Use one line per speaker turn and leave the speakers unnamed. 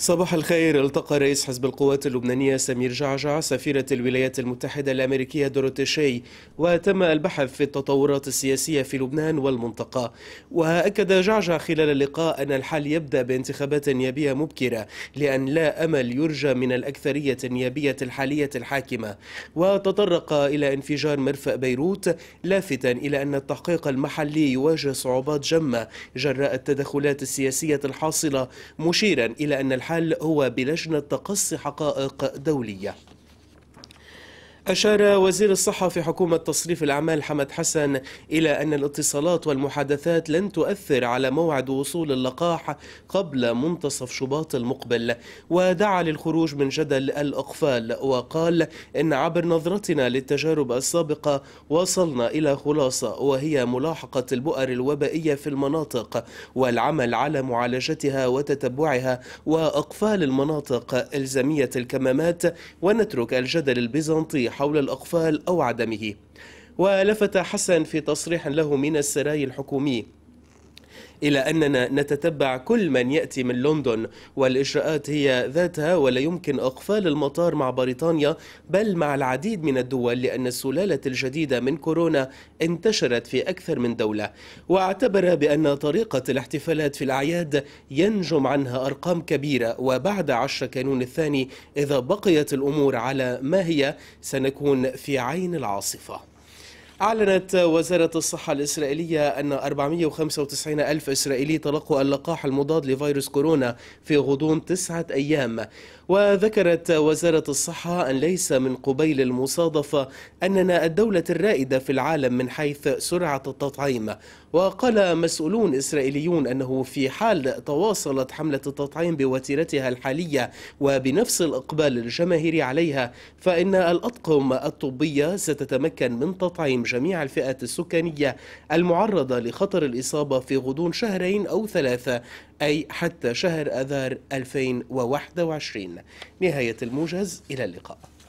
صباح الخير التقى رئيس حزب القوات اللبنانية سمير جعجع سفيرة الولايات المتحدة الأمريكية دورتي شي وتم البحث في التطورات السياسية في لبنان والمنطقة وأكد جعجع خلال اللقاء أن الحل يبدأ بانتخابات نيابية مبكرة لأن لا أمل يرجى من الأكثرية النيابية الحالية الحاكمة وتطرق إلى انفجار مرفأ بيروت لافتا إلى أن التحقيق المحلي يواجه صعوبات جمة جراء التدخلات السياسية الحاصلة مشيرا إلى أن الحل الحل هو بلجنة تقصي حقائق دولية أشار وزير الصحة في حكومة تصريف الأعمال حمد حسن إلى أن الاتصالات والمحادثات لن تؤثر على موعد وصول اللقاح قبل منتصف شباط المقبل ودعا للخروج من جدل الأقفال وقال إن عبر نظرتنا للتجارب السابقة وصلنا إلى خلاصة وهي ملاحقة البؤر الوبائية في المناطق والعمل على معالجتها وتتبعها وأقفال المناطق إلزامية الكمامات ونترك الجدل البيزنطي حول الأقفال أو عدمه ولفت حسن في تصريح له من السراي الحكومي إلى أننا نتتبع كل من يأتي من لندن والإجراءات هي ذاتها ولا يمكن أقفال المطار مع بريطانيا بل مع العديد من الدول لأن السلالة الجديدة من كورونا انتشرت في أكثر من دولة واعتبر بأن طريقة الاحتفالات في الأعياد ينجم عنها أرقام كبيرة وبعد 10 كانون الثاني إذا بقيت الأمور على ما هي سنكون في عين العاصفة أعلنت وزارة الصحة الإسرائيلية أن 495 ألف إسرائيلي تلقوا اللقاح المضاد لفيروس كورونا في غضون تسعة أيام وذكرت وزارة الصحة أن ليس من قبيل المصادفة أننا الدولة الرائدة في العالم من حيث سرعة التطعيم وقال مسؤولون إسرائيليون أنه في حال تواصلت حملة التطعيم بوتيرتها الحالية وبنفس الإقبال الجماهيري عليها فإن الأطقم الطبية ستتمكن من تطعيم جميع الفئات السكانية المعرضة لخطر الإصابة في غضون شهرين أو ثلاثة أي حتى شهر أذار 2021 نهاية الموجز إلى اللقاء